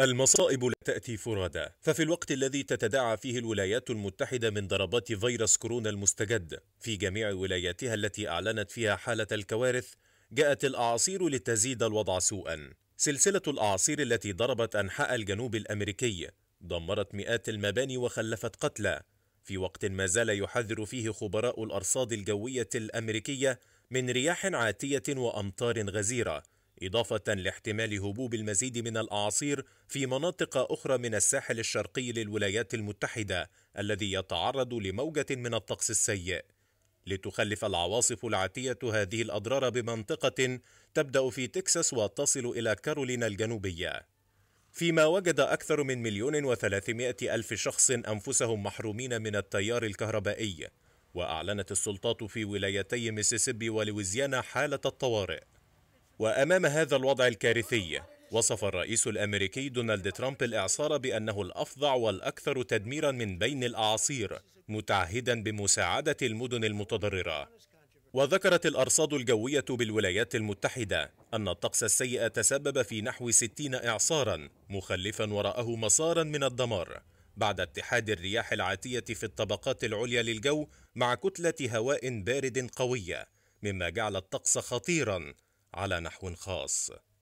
المصائب لا تأتي فرادى ففي الوقت الذي تتداعى فيه الولايات المتحدة من ضربات فيروس كورونا المستجد في جميع ولاياتها التي أعلنت فيها حالة الكوارث جاءت الأعاصير لتزيد الوضع سوءا سلسلة الأعاصير التي ضربت أنحاء الجنوب الأمريكي دمرت مئات المباني وخلفت قتلى في وقت ما زال يحذر فيه خبراء الأرصاد الجوية الأمريكية من رياح عاتية وأمطار غزيرة إضافة لاحتمال هبوب المزيد من الأعاصير في مناطق أخرى من الساحل الشرقي للولايات المتحدة الذي يتعرض لموجة من الطقس السيء لتخلف العواصف العاتية هذه الأضرار بمنطقة تبدأ في تكساس وتصل إلى كارولينا الجنوبية فيما وجد أكثر من مليون وثلاثمائة ألف شخص أنفسهم محرومين من التيار الكهربائي وأعلنت السلطات في ولايتي ميسيسيبي ولويزيانا حالة الطوارئ وأمام هذا الوضع الكارثي وصف الرئيس الامريكي دونالد ترامب الاعصار بانه الافظع والاكثر تدميرا من بين الاعاصير متعهدا بمساعده المدن المتضرره وذكرت الارصاد الجويه بالولايات المتحده ان الطقس السيء تسبب في نحو 60 اعصارا مخلفا وراءه مسارا من الدمار بعد اتحاد الرياح العاتيه في الطبقات العليا للجو مع كتله هواء بارد قويه مما جعل الطقس خطيرا على نحو خاص